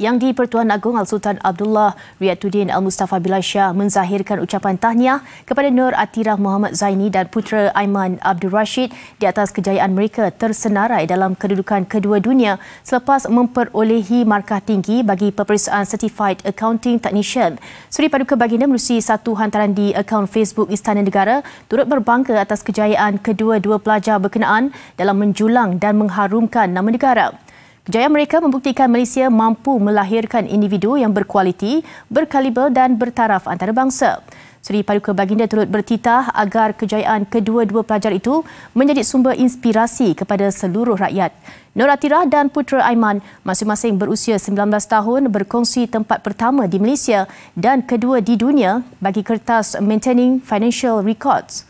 Yang di-Pertuan Agong Al-Sultan Abdullah Riyaduddin Al-Mustafa Billah Shah menzahirkan ucapan tahniah kepada Nur Atirah Muhammad Zaini dan putera Aiman Abdul Rashid di atas kejayaan mereka tersenarai dalam kedudukan kedua dunia selepas memperolehi markah tinggi bagi peperiksaan Certified Accounting Technician. Suri Paduka Baginda melalui satu hantaran di akaun Facebook Istana Negara turut berbangga atas kejayaan kedua-dua pelajar berkenaan dalam menjulang dan mengharumkan nama negara. Kejayaan mereka membuktikan Malaysia mampu melahirkan individu yang berkualiti, berkaliber dan bertaraf antarabangsa. Seri Paduka Baginda turut bertitah agar kejayaan kedua-dua pelajar itu menjadi sumber inspirasi kepada seluruh rakyat. Nur Atirah dan Putra Aiman masing-masing berusia 19 tahun berkongsi tempat pertama di Malaysia dan kedua di dunia bagi kertas Maintaining Financial Records.